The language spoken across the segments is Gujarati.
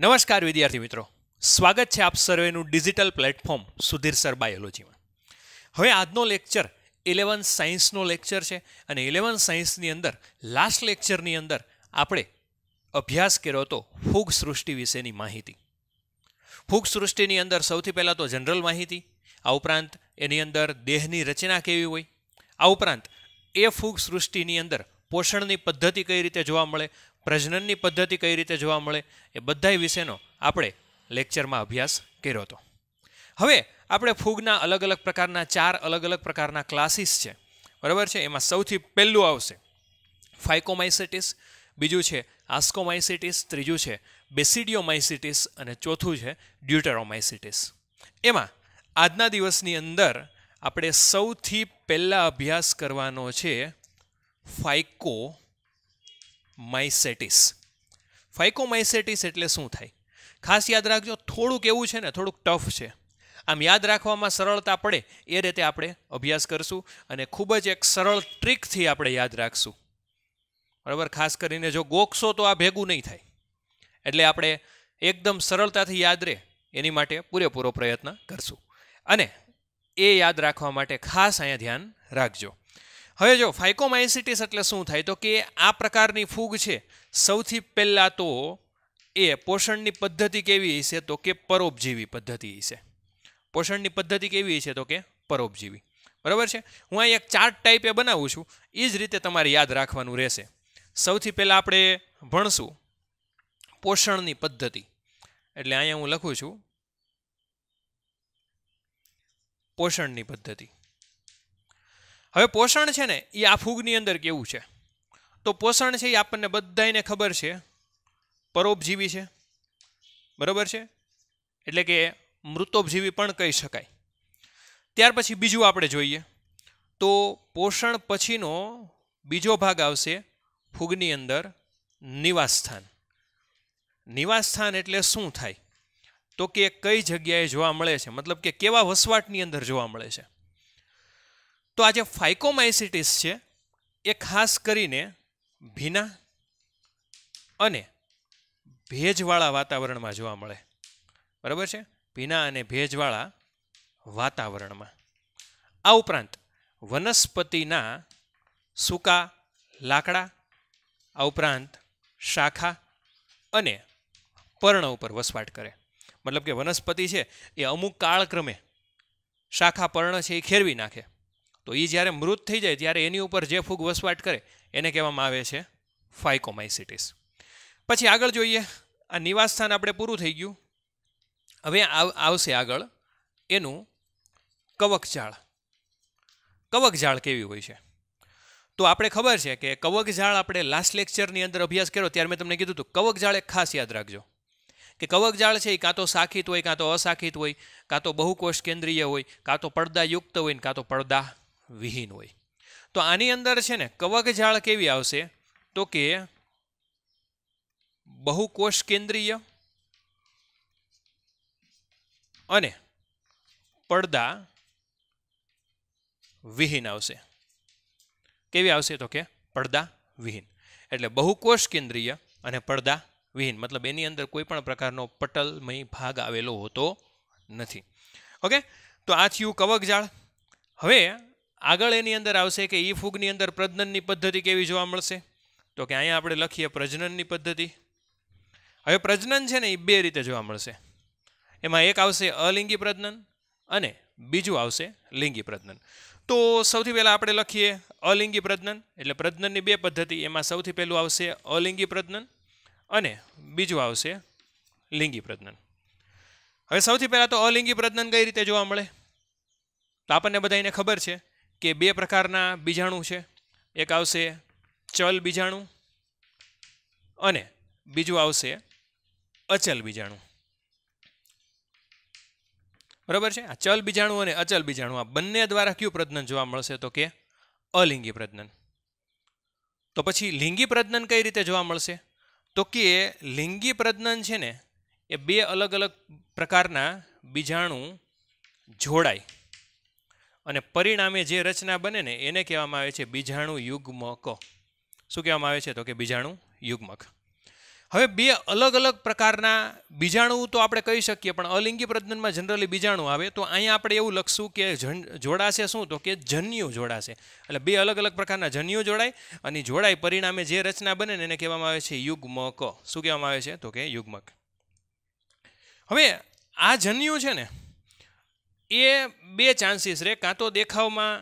નમસ્કાર વિદ્યાર્થી મિત્રો સ્વાગત છે આપ સર્વેનું ડિજિટલ પ્લેટફોર્મ સુધીર સર બાયોલોજીમાં હવે આજનો લેક્ચર ઇલેવન સાયન્સનો લેક્ચર છે અને ઇલેવન સાયન્સની અંદર લાસ્ટ લેક્ચરની અંદર આપણે અભ્યાસ કર્યો હતો ફૂગ સૃષ્ટિ વિશેની માહિતી ફૂગ સૃષ્ટિની અંદર સૌથી પહેલાં તો જનરલ માહિતી આ ઉપરાંત એની અંદર દેહની રચના કેવી હોય આ ઉપરાંત એ ફૂગ સૃષ્ટિની અંદર પોષણની પદ્ધતિ કઈ રીતે જોવા મળે પ્રજનનની પદ્ધતિ કઈ રીતે જોવા મળે એ બધા વિશેનો આપણે લેક્ચરમાં અભ્યાસ કર્યો હતો હવે આપણે ફૂગના અલગ અલગ પ્રકારના ચાર અલગ અલગ પ્રકારના ક્લાસીસ છે બરાબર છે એમાં સૌથી પહેલું આવશે ફાઇકોમાઇસિટીસ બીજું છે આસ્કોમાઇસિટીસ ત્રીજું છે બેસિડિયોમાઇસિટીસ અને ચોથું છે ડ્યુટરોમાઇસિટીસ એમાં આજના દિવસની અંદર આપણે સૌથી પહેલાં અભ્યાસ કરવાનો છે ફાઇકો માઇસેટિસ ફાઇકોમાઇસેટિસ એટલે શું થાય ખાસ યાદ રાખજો થોડુંક એવું છે ને થોડુંક ટફ છે આમ યાદ રાખવામાં સરળતા પડે એ રીતે આપણે અભ્યાસ કરશું અને ખૂબ જ એક સરળ ટ્રીકથી આપણે યાદ રાખશું બરાબર ખાસ કરીને જો ગોખશો તો આ ભેગું નહીં થાય એટલે આપણે એકદમ સરળતાથી યાદ રહે એની માટે પૂરેપૂરો પ્રયત્ન કરશું અને એ યાદ રાખવા માટે ખાસ અહીંયા ધ્યાન રાખજો હવે જો ફાઇકોમાઇસિટીસ એટલે શું થાય તો કે આ પ્રકારની ફૂગ છે સૌથી પહેલાં તો એ પોષણની પદ્ધતિ કેવી હશે તો કે પરોપજીવી પદ્ધતિ હશે પોષણની પદ્ધતિ કેવી હશે તો કે પરોપજીવી બરાબર છે હું અહીં એક ચાર્ટ ટાઈપે બનાવું છું એ જ રીતે તમારે યાદ રાખવાનું રહેશે સૌથી પહેલાં આપણે ભણશું પોષણની પદ્ધતિ એટલે અહીંયા હું લખું છું પોષણની પદ્ધતિ હવે પોષણ છે ને એ આ ફૂગની અંદર કેવું છે તો પોષણ છે એ આપણને બધાને ખબર છે પરોપજીવી છે બરાબર છે એટલે કે મૃતોપજીવી પણ કહી શકાય ત્યાર પછી બીજું આપણે જોઈએ તો પોષણ પછીનો બીજો ભાગ આવશે ફૂગની અંદર નિવાસસ્થાન નિવાસસ્થાન એટલે શું થાય તો કે કઈ જગ્યાએ જોવા મળે છે મતલબ કે કેવા વસવાટની અંદર જોવા મળે છે તો આ જે ફાઇકોમાઇસિટીસ છે એ ખાસ કરીને ભીના અને ભેજવાળા વાતાવરણમાં જોવા મળે બરાબર છે ભીના અને ભેજવાળા વાતાવરણમાં આ ઉપરાંત વનસ્પતિના સૂકા લાકડા આ ઉપરાંત શાખા અને પર્ણ ઉપર વસવાટ કરે મતલબ કે વનસ્પતિ છે એ અમુક કાળક્રમે શાખા પર્ણ છે એ ખેરવી નાખે તો એ જ્યારે મૃત થઈ જાય ત્યારે એની ઉપર જે ફૂગ વસવાટ કરે એને કહેવામાં આવે છે ફાઇકોમાઇસિટીસ પછી આગળ જોઈએ આ નિવાસસ્થાન આપણે પૂરું થઈ ગયું હવે આવશે આગળ એનું કવકજાળ કવકજાળ કેવી હોય છે તો આપણે ખબર છે કે કવકઝાળ આપણે લાસ્ટ લેક્ચરની અંદર અભ્યાસ કર્યો ત્યારે મેં તમને કીધું હતું કવકઝાળ એક ખાસ યાદ રાખજો કે કવકજાળ છે એ કાં તો શાખિત હોય કાં તો અશાખિત હોય કાં તો બહુકોષ કેન્દ્રીય હોય કાં તો પડદાયુક્ત હોય ને કાં તો પડદા વિહીન હોય તો આની અંદર છે ને કવક જાળ કેવી આવશે તો કે બહુકોષ કેન્દ્રીય અને પડદા વિહીન આવશે કેવી આવશે તો કે પડદા વિહીન એટલે બહુકોષ કેન્દ્રીય અને પડદા વિહીન મતલબ એની અંદર કોઈ પણ પ્રકારનો પટલમય ભાગ આવેલો હોતો નથી ઓકે તો આ થયું કવક જાળ હવે આગળ એની અંદર આવશે કે ઈ ફૂગની અંદર પ્રજનનની પદ્ધતિ કેવી જોવા મળશે તો કે અહીંયા આપણે લખીએ પ્રજનનની પદ્ધતિ હવે પ્રજનન છે ને એ બે રીતે જોવા મળશે એમાં એક આવશે અલિંગી પ્રજનન અને બીજું આવશે લિંગી પ્રજનન તો સૌથી પહેલાં આપણે લખીએ અલિંગી પ્રજનન એટલે પ્રજનનની બે પદ્ધતિ એમાં સૌથી પહેલું આવશે અલિંગી પ્રજનન અને બીજું આવશે લિંગી પ્રજનન હવે સૌથી પહેલાં તો અલિંગી પ્રજનન કઈ રીતે જોવા મળે તો આપણને બધા એને ખબર છે કે બે પ્રકારના બીજાણુ છે એક આવશે ચલ બીજાણુ અને બીજું આવશે અચલ બીજાણુ બરાબર છે આ ચલ બીજાણુ અને અચલ બીજાણુ આ બંને દ્વારા કયું પ્રજનન જોવા મળશે તો કે અલિંગી પ્રજનન તો પછી લિંગી પ્રજનન કઈ રીતે જોવા મળશે તો કે લિંગી પ્રજનન છે ને એ બે અલગ અલગ પ્રકારના બીજાણુ જોડાય અને પરિણામે જે રચના બને ને એને કહેવામાં આવે છે બીજાણુ યુગ્મક શું કહેવામાં આવે છે તો કે બીજાણુ યુગ્મક હવે બે અલગ અલગ પ્રકારના બીજાણુ તો આપણે કહી શકીએ પણ અલિંગી પ્રજનનમાં જનરલી બીજાણુ આવે તો અહીંયા આપણે એવું લખશું કે જોડાશે શું તો કે જન્યુ જોડાશે એટલે બે અલગ અલગ પ્રકારના જન્યુ જોડાય અને જોડાય પરિણામે જે રચના બને ને એને કહેવામાં આવે છે યુગ્મક શું કહેવામાં આવે છે તો કે યુગ્મક હવે આ જન્યુ છે ને એ બે ચાન્સીસ રહે કાં તો દેખાવમાં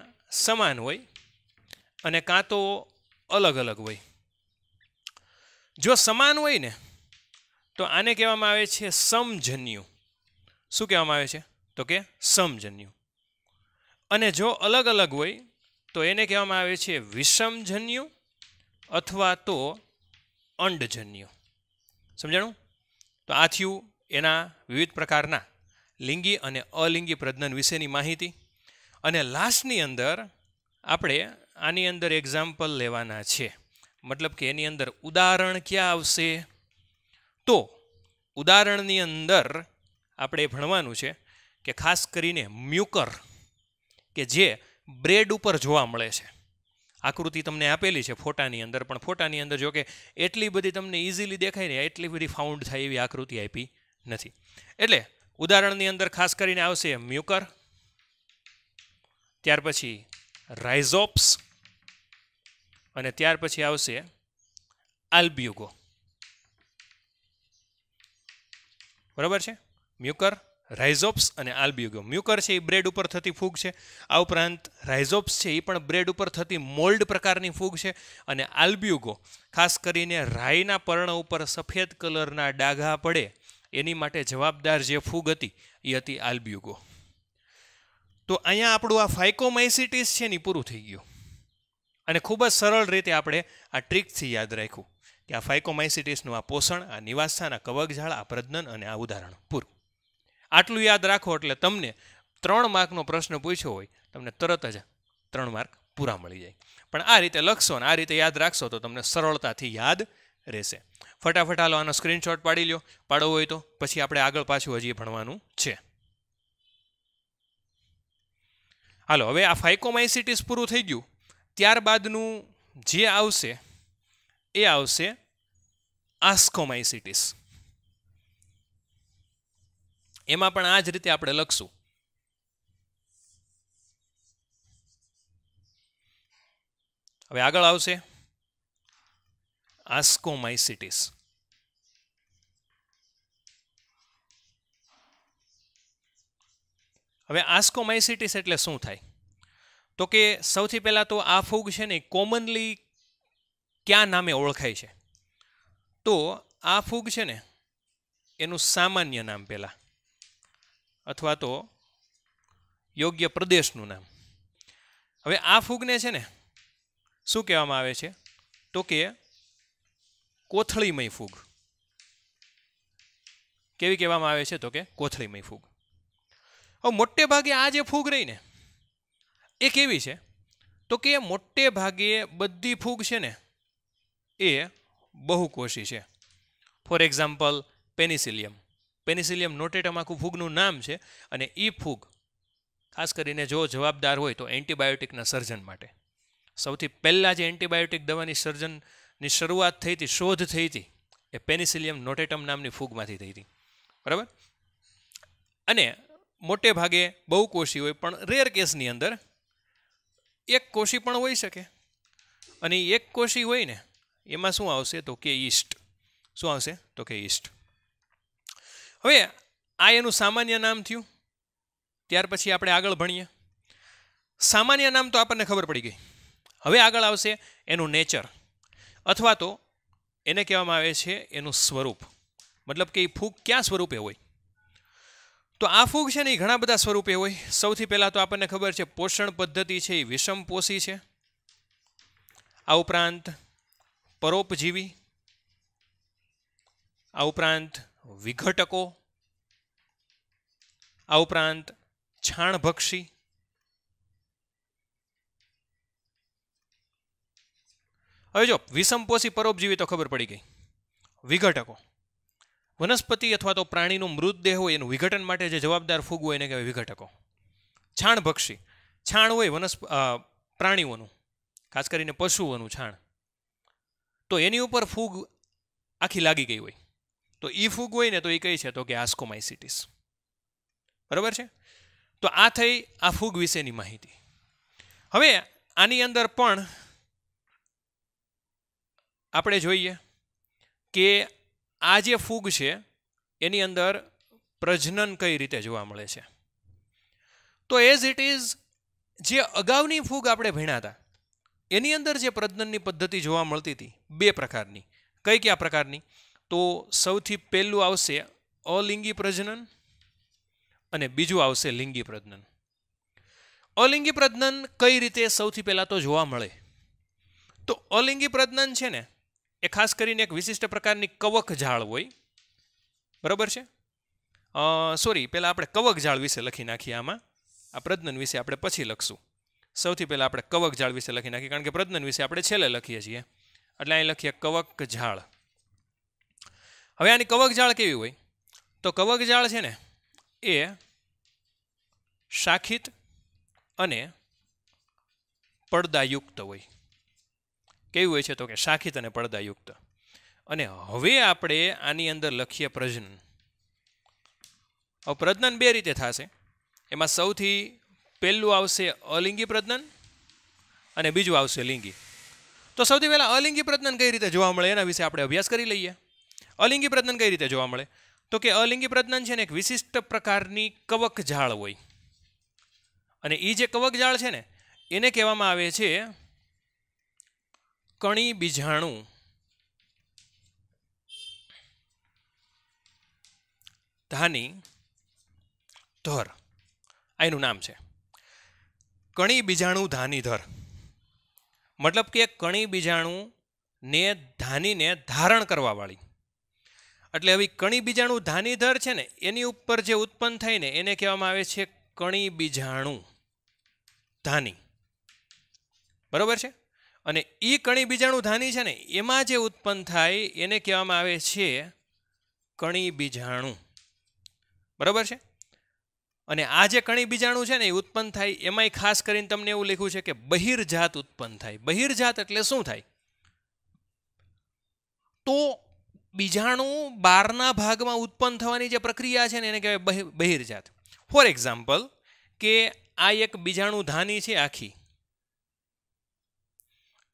સમાન હોય અને કાં તો અલગ અલગ હોય જો સમાન હોય ને તો આને કહેવામાં આવે છે સમજન્યુ શું કહેવામાં આવે છે તો કે સમજન્યુ અને જો અલગ અલગ હોય તો એને કહેવામાં આવે છે વિષમજન્યુ અથવા તો અંડજન્યુ સમજાણું તો આ થયું એના વિવિધ પ્રકારના લિંગી અને અલિંગી પ્રજ્ઞાન વિશેની માહિતી અને લાસ્ટની અંદર આપણે આની અંદર એક્ઝામ્પલ લેવાના છે મતલબ કે એની અંદર ઉદાહરણ ક્યાં આવશે તો ઉદાહરણની અંદર આપણે ભણવાનું છે કે ખાસ કરીને મ્યુકર કે જે બ્રેડ ઉપર જોવા મળે છે આકૃતિ તમને આપેલી છે ફોટાની અંદર પણ ફોટાની અંદર જો કે એટલી બધી તમને ઇઝીલી દેખાય ને એટલી બધી ફાઉન્ડ થાય એવી આકૃતિ આપી નથી એટલે ઉદાહરણની અંદર ખાસ કરીને આવશે મ્યુકર ત્યાર પછી રાઇઝોપ્સ અને ત્યાર પછી આવશે આલ્બ્યુગો બરાબર છે મ્યુકર રાઇઝોપ્સ અને આલ્બ્યુગો મ્યુકર છે એ બ્રેડ ઉપર થતી ફૂગ છે આ ઉપરાંત રાઇઝોપ્સ છે એ પણ બ્રેડ ઉપર થતી મોલ્ડ પ્રકારની ફૂગ છે અને આલ્બ્યુગો ખાસ કરીને રાઈના પર્ણ ઉપર સફેદ કલરના ડાઘા પડે એની માટે જવાબદાર જે ફૂગ હતી એ હતી આલ્બ્યુગો તો અહીંયા આપણું આ ફાઇકોમાઇસિટીસ છે ને પૂરું થઈ ગયું અને ખૂબ જ સરળ રીતે આપણે આ ટ્રીકથી યાદ રાખ્યું કે આ ફાઇકોમાઇસિટીસનું આ પોષણ આ નિવાસસ્થાન આ કવકઝાળ આ પ્રજનન અને આ ઉદાહરણ પૂરું આટલું યાદ રાખો એટલે તમને ત્રણ માર્કનો પ્રશ્ન પૂછ્યો હોય તમને તરત જ ત્રણ માર્ક પૂરા મળી જાય પણ આ રીતે લખશો અને આ રીતે યાદ રાખશો તો તમને સરળતાથી યાદ રહેશે ફટાફટ હાલો આનો સ્ક્રીનશોટ પાડી લો પાડવો હોય તો પછી આપણે આગળ પાછું હજી ભણવાનું છે હાલો હવે આ ફાઇકોમાઇસિટીસ પૂરું થઈ ગયું ત્યારબાદનું જે આવશે એ આવશે આસ્કોમાઇસિટીસ એમાં પણ આ જ રીતે આપણે લખશું હવે આગળ આવશે ascomycetes. હવે આસ્કોમાઇસિટીસ એટલે શું થાય તો કે સૌથી પહેલાં તો આ ફૂગ છે ને કોમનલી ક્યાં નામે ઓળખાય છે તો આ ફૂગ છે ને એનું સામાન્ય નામ પહેલાં અથવા તો યોગ્ય પ્રદેશનું નામ હવે આ ફૂગને છે ને શું કહેવામાં આવે છે તો કે કોથળીમય ફૂગ કેવી કહેવામાં આવે છે તો કે કોથળીમય ફૂગ હવે મોટે ભાગે આ જે ફૂગ રહી ને એ કેવી છે તો કે મોટે ભાગે બધી ફૂગ છે ને એ બહુકોષી છે for example penicillium penicillium notatum આખું ફૂગનું નામ છે અને એ ફૂગ ખાસ કરીને જો જવાબદાર હોય તો એન્ટીબાયોટિકના સર્જન માટે સૌથી પહેલાં જે એન્ટીબાયોટિક દવાની સર્જન ની શરૂઆત થઈ હતી શોધ થઈ હતી એ પેનિસિલિયમ નોટેટમ નામની ફૂગમાંથી થઈ હતી બરાબર અને મોટે ભાગે બહુ કોશી હોય પણ રેર કેસની અંદર એક કોશી પણ હોઈ શકે અને એક કોશી હોય ને એમાં શું આવશે તો કે ઈસ્ટ શું આવશે તો કે ઈસ્ટ હવે આ એનું સામાન્ય નામ થયું ત્યાર પછી આપણે આગળ ભણીએ સામાન્ય નામ તો આપણને ખબર પડી ગઈ હવે આગળ આવશે એનું નેચર અથવા તો એને કહેવામાં આવે છે એનું સ્વરૂપ મતલબ કે એ ફૂગ ક્યાં સ્વરૂપે હોય તો આ ફૂગ છે ને એ ઘણા બધા સ્વરૂપે હોય સૌથી પહેલાં તો આપણને ખબર છે પોષણ પદ્ધતિ છે એ વિષમપોષી છે આ ઉપરાંત પરોપજીવી આ ઉપરાંત વિઘટકો આ ઉપરાંત છાણભક્ષી હવે જો વિષમપોષી પરોપજીવી તો ખબર પડી ગઈ વિઘટકો વનસ્પતિ અથવા તો પ્રાણીનો મૃતદેહ હોય એનું વિઘટન માટે જે જવાબદાર ફૂગ હોય એને કહેવાય વિઘટકો છાણભક્ષી છાણ હોય વનસ્પ પ્રાણીઓનું ખાસ કરીને પશુઓનું છાણ તો એની ઉપર ફૂગ આખી લાગી ગઈ હોય તો એ ફૂગ હોય ને તો એ કઈ છે તો કે આસ્કોમાઇસિટીસ બરાબર છે તો આ થઈ આ ફૂગ વિશેની માહિતી હવે આની અંદર પણ આપણે જોઈએ કે આ જે ફૂગ છે એની અંદર પ્રજનન કઈ રીતે જોવા મળે છે તો એઝ ઇટ ઇઝ જે અગાઉની ફૂગ આપણે ભણ્યા હતા એની અંદર જે પ્રજનનની પદ્ધતિ જોવા મળતી હતી બે પ્રકારની કઈ કયા પ્રકારની તો સૌથી પહેલું આવશે અલિંગી પ્રજનન અને બીજું આવશે લિંગી પ્રજનન અલિંગી પ્રજનન કઈ રીતે સૌથી પહેલાં તો જોવા મળે તો અલિંગી પ્રજનન છે ને એ ખાસ કરીને એક વિશિષ્ટ પ્રકારની કવક ઝાળ હોય બરાબર છે સોરી પહેલાં આપણે કવક ઝાડ વિશે લખી નાખીએ આમાં આ પ્રજ્ઞન વિશે આપણે પછી લખશું સૌથી પહેલાં આપણે કવક ઝાડ વિશે લખી નાખીએ કારણ કે પ્રજ્ઞન વિશે આપણે છેલ્લે લખીએ છીએ એટલે અહીં લખીએ કવક ઝાળ હવે આની કવક ઝાડ કેવી હોય તો કવક ઝાડ છે ને એ શાખિત અને પડદાયુક્ત હોય કેવું હોય છે તો કે શાખિત અને પડદાયુક્ત અને હવે આપણે આની અંદર લખીએ પ્રજનન હવે પ્રજનન બે રીતે થશે એમાં સૌથી પહેલું આવશે અલિંગી પ્રજનન અને બીજું આવશે લિંગી તો સૌથી પહેલાં અલિંગી પ્રજનન કઈ રીતે જોવા મળે એના વિશે આપણે અભ્યાસ કરી લઈએ અલિંગી પ્રજનન કઈ રીતે જોવા મળે તો કે અલિંગી પ્રજનન છે ને એક વિશિષ્ટ પ્રકારની કવક ઝાડ હોય અને એ જે કવક ઝાડ છે ને એને કહેવામાં આવે છે કણી બીજાણું ધાની ધર આ એનું નામ છે કણી બીજાણું ધાની ધર મતલબ કે કણી બીજાણું ધાનીને ધારણ કરવાવાળી એટલે હવે કણી બીજાણું ધાની ધર છે ને એની ઉપર જે ઉત્પન્ન થઈને એને કહેવામાં આવે છે કણી બીજાણું ધાની બરોબર છે અને એ કણી બીજાણુ ધાની છે ને એમાં જે ઉત્પન્ન થાય એને કહેવામાં આવે છે કણી બીજાણુ બરાબર છે અને આ જે કણી બીજાણુ છે ને એ ઉત્પન્ન થાય એમાંય ખાસ કરીને તમને એવું લખ્યું છે કે બહિર્જાત ઉત્પન્ન થાય બહિર્જાત એટલે શું થાય તો બીજાણુ બહારના ભાગમાં ઉત્પન્ન થવાની જે પ્રક્રિયા છે ને એને કહેવાય બહિર્જાત ફોર એક્ઝામ્પલ કે આ એક બીજાણુ ધાની છે આખી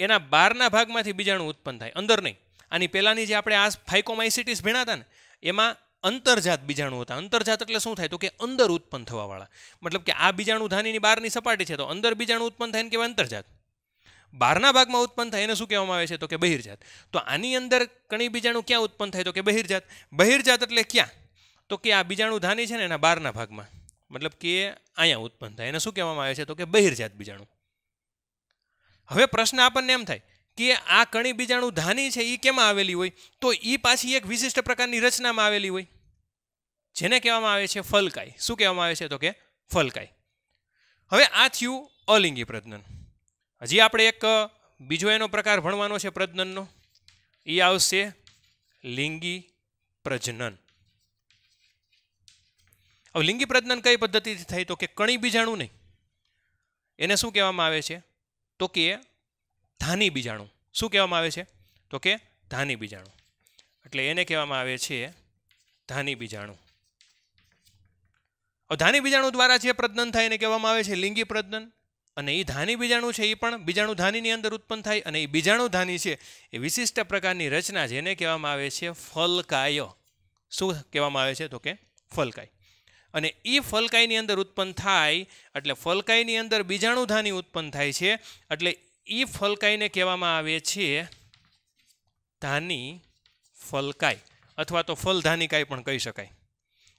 એના બહારના ભાગમાંથી બીજાણું ઉત્પન્ન થાય અંદર નહીં આની પહેલાંની જે આપણે આ ફાઇકોમાઇસિટીસ ભીણાતા ને એમાં અંતરજાત બીજાણુ હતા અંતરજાત એટલે શું થાય તો કે અંદર ઉત્પન્ન થવાવાળા મતલબ કે આ બીજાણુ ધાનીની બહારની સપાટી છે તો અંદર બીજાણુ ઉત્પન્ન થાય ને કહેવાય અંતરજાત બહારના ભાગમાં ઉત્પન્ન થાય એને શું કહેવામાં આવે છે તો કે બહિર્જાત તો આની અંદર કણી બીજાણુ ક્યાં ઉત્પન્ન થાય તો કે બહિર્જાત બહિર્જાત એટલે ક્યાં તો કે આ બીજાણુ ધાની છે ને એના બહારના ભાગમાં મતલબ કે અહીંયા ઉત્પન્ન થાય એને શું કહેવામાં આવે છે તો કે બહિર્જાત બીજાણુ હવે પ્રશ્ન આપણને એમ થાય કે આ કણી બીજાણુ ધાની છે એ કેમાં આવેલી હોય તો એ પાછી એક વિશિષ્ટ પ્રકારની રચનામાં આવેલી હોય જેને કહેવામાં આવે છે ફલકાય શું કહેવામાં આવે છે તો કે ફલકાય હવે આ થયું અલિંગી પ્રજનન હજી આપણે એક બીજો એનો પ્રકાર ભણવાનો છે પ્રજનનનો એ આવશે લિંગી પ્રજનન હવે લિંગી પ્રજનન કઈ પદ્ધતિથી થાય તો કે કણી બીજાણું નહીં એને શું કહેવામાં આવે છે તો કે ધાની બીજાણું શું કહેવામાં આવે છે તો કે ધાની બીજાણું એટલે એને કહેવામાં આવે છે ધાની બીજાણું ધાની બીજાણુ દ્વારા જે પ્રજનન થાય એને કહેવામાં આવે છે લિંગી પ્રજનન અને એ ધાની બીજાણુ છે એ પણ બીજાણુ ધાનીની અંદર ઉત્પન્ન થાય અને એ બીજાણુ ધાની છે એ વિશિષ્ટ પ્રકારની રચના જેને કહેવામાં આવે છે ફલકાય શું કહેવામાં આવે છે તો કે ફલકાય અને એ ફલકાઈની અંદર ઉત્પન્ન થાય એટલે ફલકાઈની અંદર બીજાણુધાની ઉત્પન્ન થાય છે એટલે એ ફલકાઈને કહેવામાં આવે છે ધાની ફલકાઈ અથવા તો ફલધાનિકાઈ પણ કહી શકાય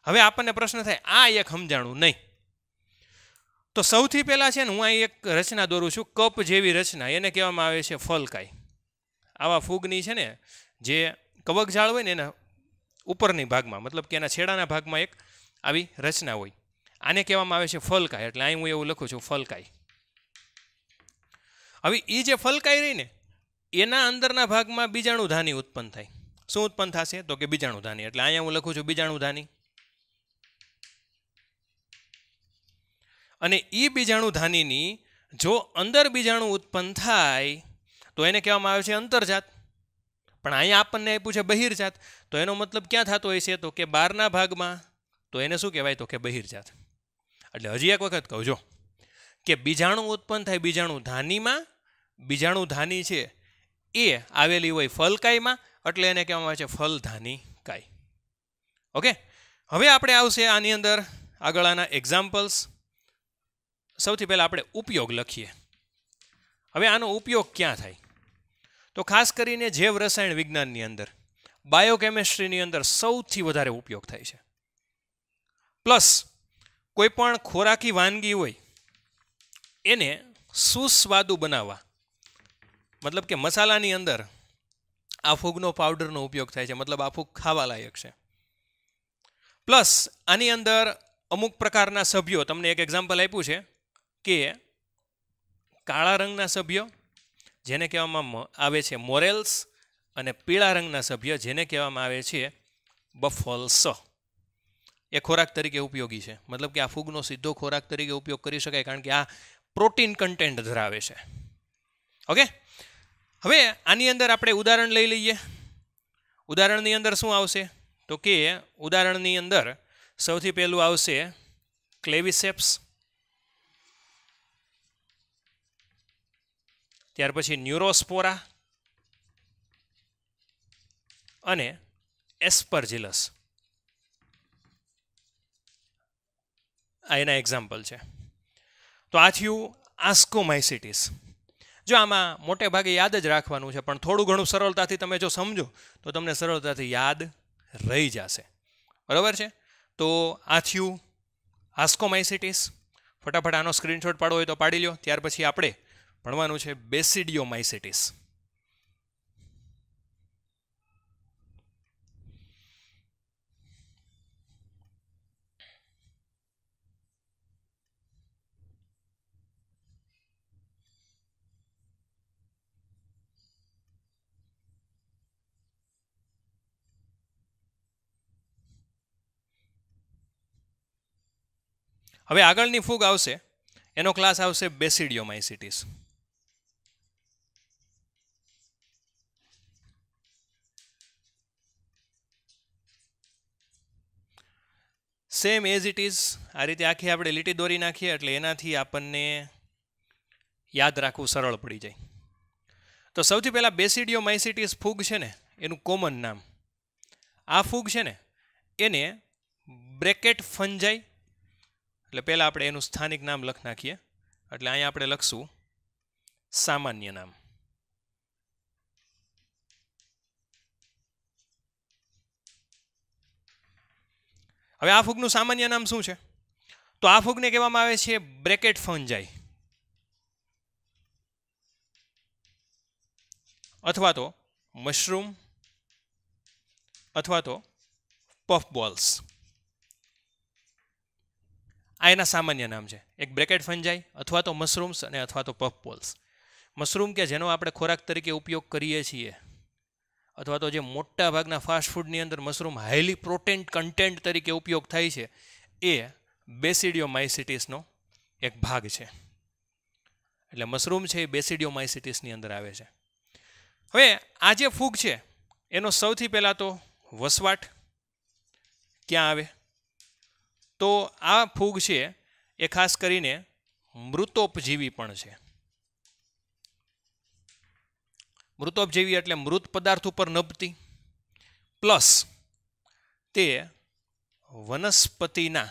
હવે આપણને પ્રશ્ન થાય આ એક સમજાણું નહીં તો સૌથી પહેલાં છે ને હું અહીં એક રચના દોરું છું કપ જેવી રચના એને કહેવામાં આવે છે ફલકાઈ આવા ફૂગની છે ને જે કવક ઝાડ હોય ને એના ઉપરની ભાગમાં મતલબ કે એના છેડાના ભાગમાં એક આવી રચના હોય આને કહેવામાં આવે છે ફલકાય એટલે અહીં હું એવું લખું છું ફલકાય હવે એ જે ફલકાઈ રહીને એના અંદરના ભાગમાં બીજાણુધાની ઉત્પન્ન થાય શું ઉત્પન્ન થશે તો કે બીજાણુ ધાની એટલે અહીંયા હું લખું છું બીજાણુ ધાની અને એ બીજાણુ ધાનીની જો અંદર બીજાણુ ઉત્પન્ન થાય તો એને કહેવામાં આવે છે અંતરજાત પણ અહીંયા આપણને આપ્યું છે બહિર્જાત તો એનો મતલબ ક્યાં થતો હોય છે તો કે બહારના ભાગમાં તો એને શું કહેવાય તો કે બહિર્જાત એટલે હજી એક વખત કહું જો કે બીજાણું ઉત્પન્ન થાય બીજાણું ધાનીમાં બીજાણુ ધાની છે એ આવેલી હોય ફલકાઈમાં એટલે એને કહેવામાં આવે છે ફલધાની કાઈ ઓકે હવે આપણે આવશે આની અંદર આગળ આના એક્ઝામ્પલ્સ સૌથી પહેલાં આપણે ઉપયોગ લખીએ હવે આનો ઉપયોગ ક્યાં થાય તો ખાસ કરીને જૈવ રસાયણ વિજ્ઞાનની અંદર બાયોકેમિસ્ટ્રીની અંદર સૌથી વધારે ઉપયોગ થાય છે પ્લસ કોઈપણ ખોરાકી વાનગી હોય એને સુસ્વાદુ બનાવવા મતલબ કે મસાલાની અંદર આ ફૂગનો પાવડરનો ઉપયોગ થાય છે મતલબ આ ફૂગ ખાવાલાયક છે પ્લસ આની અંદર અમુક પ્રકારના સભ્યો તમને એક એક્ઝામ્પલ આપ્યું છે કે કાળા રંગના સભ્યો જેને કહેવામાં આવે છે મોરેલ્સ અને પીળા રંગના સભ્ય જેને કહેવામાં આવે છે બફોલ્સ એ ખોરાક તરીકે ઉપયોગી છે મતલબ કે આ ફૂગનો સીધો ખોરાક તરીકે ઉપયોગ કરી શકાય કારણ કે આ પ્રોટીન કન્ટેન્ટ ધરાવે છે ઓકે હવે આની અંદર આપણે ઉદાહરણ લઈ લઈએ ઉદાહરણની અંદર શું આવશે તો કે ઉદાહરણની અંદર સૌથી પહેલું આવશે ક્લેવિસેપ્સ ત્યાર પછી ન્યુરોસ્પોરા અને એસ્પરજિલસ આ એના એક્ઝામ્પલ છે તો આ થયું આસ્કોમાઇસિટીસ જો આમાં મોટે ભાગે યાદ જ રાખવાનું છે પણ થોડું ઘણું સરળતાથી તમે જો સમજો તો તમને સરળતાથી યાદ રહી જશે બરાબર છે તો આ થયું આસ્કોમાઇસિટીસ ફટાફટ આનો સ્ક્રીનશોટ પાડો હોય તો પાડી લો ત્યાર પછી આપણે ભણવાનું છે બેસિડિયોમાઇસિટીસ હવે આગળની ફૂગ આવશે એનો ક્લાસ આવશે basidiomycetes same as it is આ રીતે આખી આપણે લીટી દોરી નાખીએ એટલે એનાથી આપણને યાદ રાખવું સરળ પડી જાય તો સૌથી પહેલાં બેસિડિયોમાઇસિટીસ ફૂગ છે ને એનું કોમન નામ આ ફૂગ છે ને એને બ્રેકેટ ફંજાઈ એટલે પહેલાં આપણે એનું સ્થાનિક નામ લખ નાખીએ એટલે અહીંયા આપણે લખશું સામાન્ય નામ હવે આ ફૂગનું સામાન્ય નામ શું છે તો આ ફૂગને કહેવામાં આવે છે બ્રેકેટ ફંજાઈ અથવા તો મશરૂમ અથવા તો પફ બોલ્સ આ એના સામાન્ય નામ છે એક બ્રેકેટ ફંજાઈ અથવા તો મશરૂમ્સ અને અથવા તો પફ પોલ્સ મશરૂમ કે જેનો આપણે ખોરાક તરીકે ઉપયોગ કરીએ છીએ અથવા તો જે મોટા ભાગના ફાસ્ટફૂડની અંદર મશરૂમ હાઈલી પ્રોટીન કન્ટેન્ટ તરીકે ઉપયોગ થાય છે એ બેસિડિયોમાઇસિટીસનો એક ભાગ છે એટલે મશરૂમ છે એ બેસિડિયોમાઇસિટીસની અંદર આવે છે હવે આ જે ફૂગ છે એનો સૌથી પહેલાં તો વસવાટ ક્યાં આવે તો આ ફૂગ છે એ ખાસ કરીને મૃતોપજીવી પણ છે મૃતોપજીવી એટલે મૃત પદાર્થ ઉપર નભતી પ્લસ તે વનસ્પતિના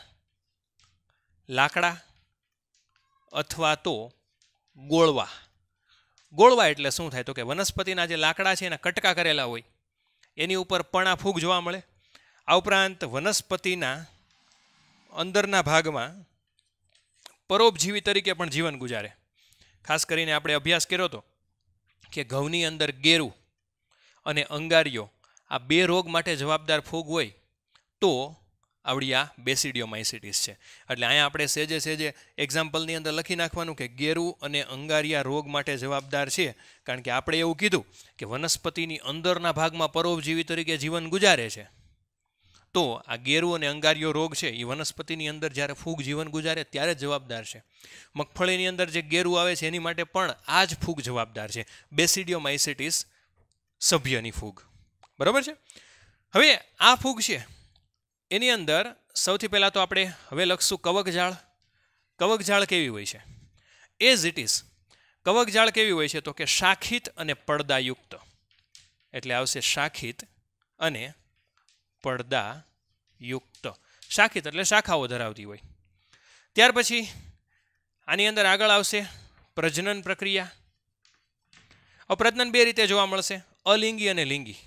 લાકડા અથવા તો ગોળવા ગોળવા એટલે શું થાય તો કે વનસ્પતિના જે લાકડા છે એના કટકા કરેલા હોય એની ઉપર પણ આ ફૂગ જોવા મળે આ ઉપરાંત વનસ્પતિના અંદરના ભાગમાં પરોપજીવી તરીકે પણ જીવન ગુજારે ખાસ કરીને આપણે અભ્યાસ કર્યો હતો કે ઘઉંની અંદર ગેરું અને અંગારીઓ આ બે રોગ માટે જવાબદાર ફૂગ હોય તો આવડી આ બેસિડિયોમાઇસિટીસ છે એટલે અહીંયા આપણે સેજે સેજે એક્ઝામ્પલની અંદર લખી નાખવાનું કે ગેરું અને અંગારિયા રોગ માટે જવાબદાર છે કારણ કે આપણે એવું કીધું કે વનસ્પતિની અંદરના ભાગમાં પરોપજીવી તરીકે જીવન ગુજારે છે તો આ ગેરુ અને અંગારીઓ રોગ છે એ વનસ્પતિની અંદર જ્યારે ફૂગ જીવન ગુજારે ત્યારે જવાબદાર છે મગફળીની અંદર જે ગેરુ આવે છે એની માટે પણ આ જ ફૂગ જવાબદાર છે બેસિડિયોમાઇસિટીસ સભ્યની ફૂગ બરાબર છે હવે આ ફૂગ છે એની અંદર સૌથી પહેલાં તો આપણે હવે લખશું કવકજાળ કવકજાળ કેવી હોય છે એઝ ઇટ ઇઝ કવકજાળ કેવી હોય છે તો કે શાખિત અને પડદાયુક્ત એટલે આવશે શાખિત અને પડદા યુક્ત શાખિત એટલે શાખાઓ ધરાવતી હોય ત્યાર પછી આની અંદર આગળ આવશે પ્રજનન પ્રક્રિયા અપ્રજનન બે રીતે જોવા મળશે અલિંગી અને લિંગી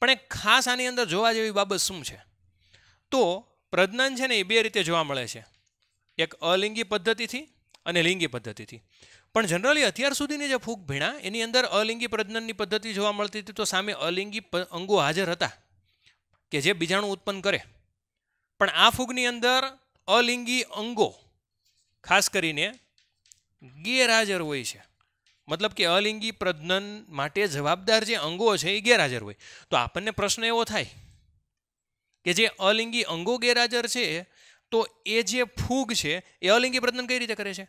પણ એક ખાસ આની અંદર જોવા જેવી બાબત શું છે તો પ્રજનન છે ને એ બે રીતે જોવા મળે છે એક અલિંગી પદ્ધતિથી અને લિંગી પદ્ધતિથી પણ જનરલી અત્યાર સુધીની જે ફૂગ ભીણા એની અંદર અલિંગી પ્રજનનની પદ્ધતિ જોવા મળતી હતી તો સામે અલિંગી અંગો હાજર હતા કે જે બીજાણું ઉત્પન્ન કરે પણ આ ફૂગની અંદર અલિંગી અંગો ખાસ કરીને ગેરહાજર હોય છે મતલબ કે અલિંગી પ્રજનન માટે જવાબદાર જે અંગો છે એ ગેરહાજર હોય તો આપણને પ્રશ્ન એવો થાય કે જે અલિંગી અંગો ગેરહાજર છે તો એ જે ફૂગ છે એ અલિંગી પ્રજનન કઈ રીતે કરે છે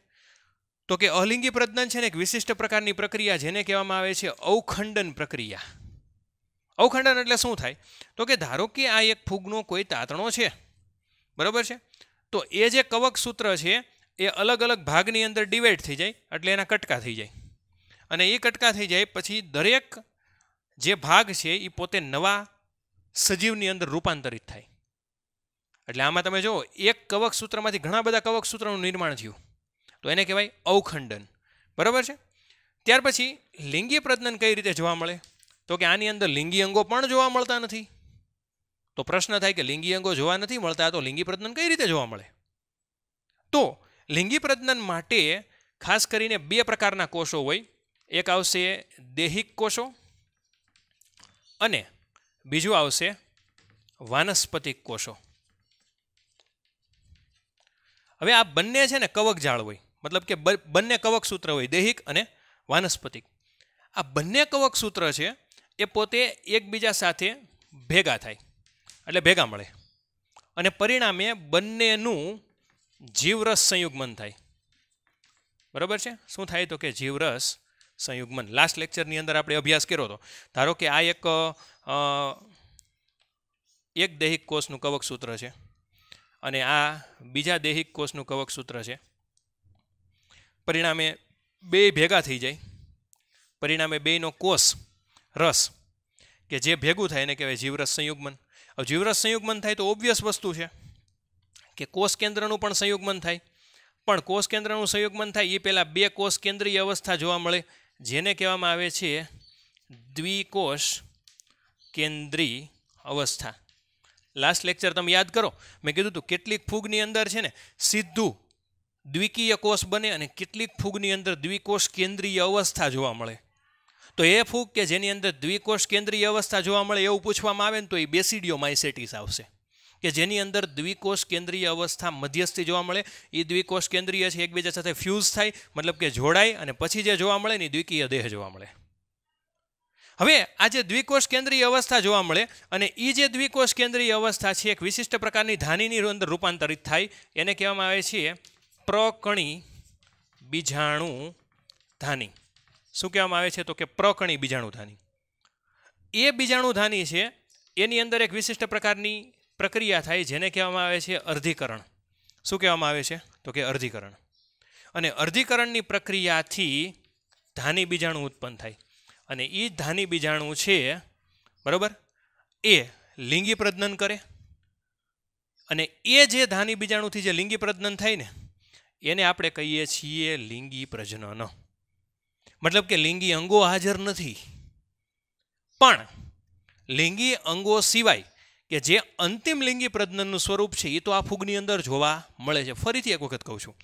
તો કે અલિંગી પ્રજનન છે ને એક વિશિષ્ટ પ્રકારની પ્રક્રિયા જેને કહેવામાં આવે છે અવખંડન પ્રક્રિયા અવખંડન એટલે શું થાય તો કે ધારો કે આ એક ફૂગનો કોઈ તાતણો છે બરાબર છે તો એ જે કવક સૂત્ર છે એ અલગ અલગ ભાગની અંદર ડિવાઈડ થઈ જાય એટલે એના કટકા થઈ જાય અને એ કટકા થઈ જાય પછી દરેક જે ભાગ છે એ પોતે નવા સજીવની અંદર રૂપાંતરિત થાય એટલે આમાં તમે જુઓ એક કવક સૂત્રમાંથી ઘણા બધા કવક સૂત્રનું નિર્માણ થયું તો એને કહેવાય અવખંડન બરાબર છે ત્યાર પછી લિંગી પ્રજનન કઈ રીતે જોવા મળે તો કે આની અંદર લિંગી અંગો પણ જોવા મળતા નથી તો પ્રશ્ન થાય કે લિંગી અંગો જોવા નથી મળતા તો લિંગી પ્રજ્ઞન કઈ રીતે જોવા મળે તો લિંગી પ્રજ્ઞન માટે ખાસ કરીને બે પ્રકારના કોષો હોય એક આવશે દેહિક કોષો અને બીજું આવશે વાનસ્પતિક કોષો હવે આ બંને છે ને કવક જાળ હોય મતલબ કે બંને કવક સૂત્ર હોય દૈહિક અને વાનસ્પતિક આ બંને કવક સૂત્ર છે એ પોતે એકબીજા સાથે ભેગા થાય એટલે ભેગા મળે અને પરિણામે બંનેનું જીવરસ સંયુગમન થાય બરાબર છે શું થાય તો કે જીવરસ સંયુગમન લાસ્ટ લેક્ચરની અંદર આપણે અભ્યાસ કર્યો હતો ધારો કે આ એક એક દૈહિક કોષનું કવક સૂત્ર છે અને આ બીજા દૈહિક કોષનું કવક સૂત્ર છે પરિણામે બે ભેગા થઈ જાય પરિણામે બેનો કોષ રસ કે જે ભેગું થાય એને કહેવાય જીવરસ સંયુગમન હવે જીવરસ સંયુગમન થાય તો ઓબ્વિયસ વસ્તુ છે કે કોષ કેન્દ્રનું પણ સંયુગમન થાય પણ કોષ કેન્દ્રનું સંયુગમન થાય એ પહેલાં બે કોષ કેન્દ્રીય અવસ્થા જોવા મળે જેને કહેવામાં આવે છે દ્વિકોષ કેન્દ્રી અવસ્થા લાસ્ટ લેક્ચર તમે યાદ કરો મેં કીધું હતું કેટલીક ફૂગની અંદર છે ને સીધું દ્વિકીય કોષ બને અને કેટલીક ફૂગની અંદર દ્વિકોષ કેન્દ્રીય અવસ્થા જોવા મળે તો એ ફૂગ કે જેની અંદર દ્વિકોષ કેન્દ્રીય અવસ્થા જોવા મળે એવું પૂછવામાં આવે ને તો એ બેસિડિયો માઇસેટિસ આવશે કે જેની અંદર દ્વિકોષ કેન્દ્રીય અવસ્થા મધ્યસ્થી જોવા મળે એ દ્વિકોષ કેન્દ્રીય છે એકબીજા સાથે ફ્યુઝ થાય મતલબ કે જોડાય અને પછી જે જોવા મળે ને દ્વિકીય દેહ જોવા મળે હવે આ જે દ્વિકોષ કેન્દ્રીય અવસ્થા જોવા મળે અને એ જે દ્વિકોષ કેન્દ્રીય અવસ્થા છે એક વિશિષ્ટ પ્રકારની ધાનીની અંદર રૂપાંતરિત થાય એને કહેવામાં આવે છે પ્રકણી બીજાણુ ધાની શું કહેવામાં આવે છે તો કે પ્રકણી બીજાણુધાની એ બીજાણુધાની છે એની અંદર એક વિશિષ્ટ પ્રકારની પ્રક્રિયા થાય જેને કહેવામાં આવે છે અર્ધીકરણ શું કહેવામાં આવે છે તો કે અર્ધીકરણ અને અર્ધીકરણની પ્રક્રિયાથી ધાની બીજાણુ ઉત્પન્ન થાય અને એ ધાની બીજાણુ છે બરાબર એ લિંગી પ્રજનન કરે અને એ જે ધાની બીજાણુથી જે લિંગી પ્રજનન થાય ને એને આપણે કહીએ છીએ લિંગી પ્રજનન મતલબ કે લિંગી અંગો હાજર નથી પણ લિંગી અંગો સિવાય કે જે અંતિમ લિંગી પ્રજ્ઞનનું સ્વરૂપ છે એ તો આ ફૂગની અંદર જોવા મળે છે ફરીથી એક વખત કહું છું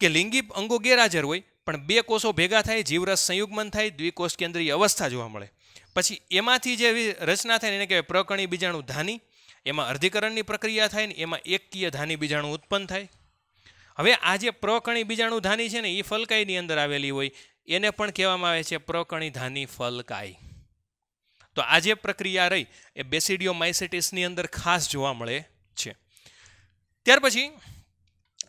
કે લિંગી અંગો ગેરહાજર હોય પણ બે કોષો ભેગા થાય જીવરસ સંયુગમન થાય દ્વિકોષ કેન્દ્રીય અવસ્થા જોવા મળે પછી એમાંથી જે રચના થાય એને કહેવાય પ્રકણી બીજાણુ ધાની એમાં અર્ધીકરણની પ્રક્રિયા થાય ને એમાં એકકીય ધાની બીજાણું ઉત્પન્ન થાય હવે આ જે પ્રકણી બીજાણુ ધાની છે ને એ ફલકાઈની અંદર આવેલી હોય એને પણ કહેવામાં આવે છે પ્રકણિધાની ફલકાઈ તો આ જે પ્રક્રિયા રહી એ બેસિડિયો માઇસેટિસની અંદર ખાસ જોવા મળે છે ત્યાર પછી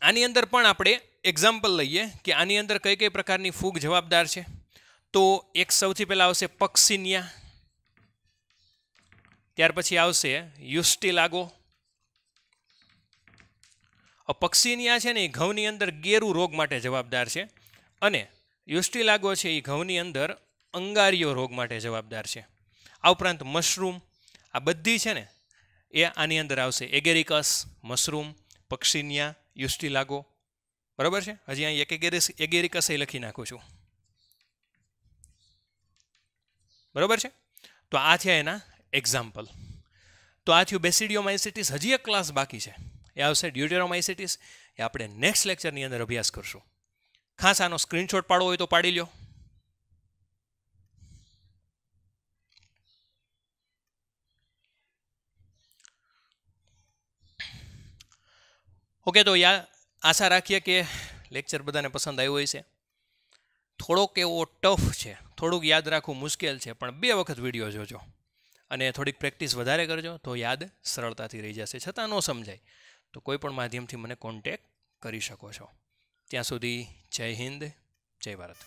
આની અંદર પણ આપણે એક્ઝામ્પલ લઈએ કે આની અંદર કઈ કઈ પ્રકારની ફૂગ જવાબદાર છે તો એક સૌથી પહેલાં આવશે પક્ષિનિયા ત્યાર પછી આવશે યુસ્ટિલાગો પક્ષીનિયા છે ને એ ઘઉંની અંદર ગેરુ રોગ માટે જવાબદાર છે અને યુસ્ટિલાગો છે એ ઘઉંની અંદર અંગારીઓ રોગ માટે જવાબદાર છે આ ઉપરાંત મશરૂમ આ બધી છે ને એ આની અંદર આવશે એગેરિકસ મશરૂમ પક્ષીનિયા યુસ્ટિલાગો બરાબર છે હજી અહીં એક એગેરિસ એગેરિકસ એ લખી નાખું છું બરાબર છે તો આ છે એના એક્ઝામ્પલ તો આ થયું બેસિડિયોમાઇસિટીસ હજી એક ક્લાસ બાકી છે એ આવશે ડ્યુટેરોમાઇસિટીસ એ આપણે નેક્સ્ટ લેક્ચરની અંદર અભ્યાસ કરશું ખાસ આનો સ્ક્રીનશોટ પાડવો હોય તો પાડી લો ઓકે તો યા આશા રાખીએ કે લેક્ચર બધાને પસંદ આવ્યો હોય છે થોડોક એવો ટફ છે થોડુંક યાદ રાખવું મુશ્કેલ છે પણ બે વખત વિડીયો જોજો અને થોડીક પ્રેક્ટિસ વધારે કરજો તો યાદ સરળતાથી રહી જશે છતાં ન સમજાય તો કોઈ પણ માધ્યમથી મને કોન્ટેક કરી શકો છો ત્યાં સુધી જય હિન્દ જય ભારત